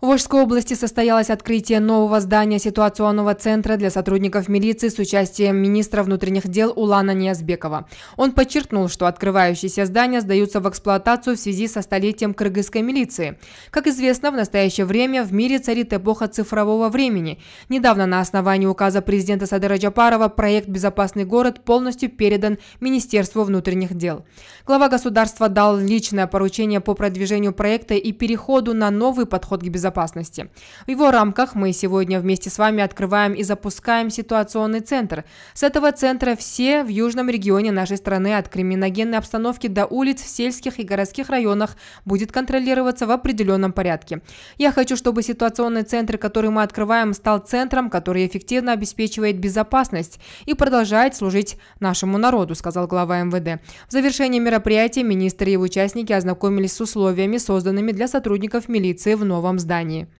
В Ожской области состоялось открытие нового здания ситуационного центра для сотрудников милиции с участием министра внутренних дел Улана Ниязбекова. Он подчеркнул, что открывающиеся здания сдаются в эксплуатацию в связи со столетием кыргызской милиции. Как известно, в настоящее время в мире царит эпоха цифрового времени. Недавно на основании указа президента Садыра Джапарова проект «Безопасный город» полностью передан Министерству внутренних дел. Глава государства дал личное поручение по продвижению проекта и переходу на новый подход к безопасности безопасности. В его рамках мы сегодня вместе с вами открываем и запускаем ситуационный центр. С этого центра все в южном регионе нашей страны от криминогенной обстановки до улиц в сельских и городских районах будет контролироваться в определенном порядке. Я хочу, чтобы ситуационный центр, который мы открываем, стал центром, который эффективно обеспечивает безопасность и продолжает служить нашему народу, сказал глава МВД. В завершении мероприятия министр и его участники ознакомились с условиями, созданными для сотрудников милиции в новом здании. Британии.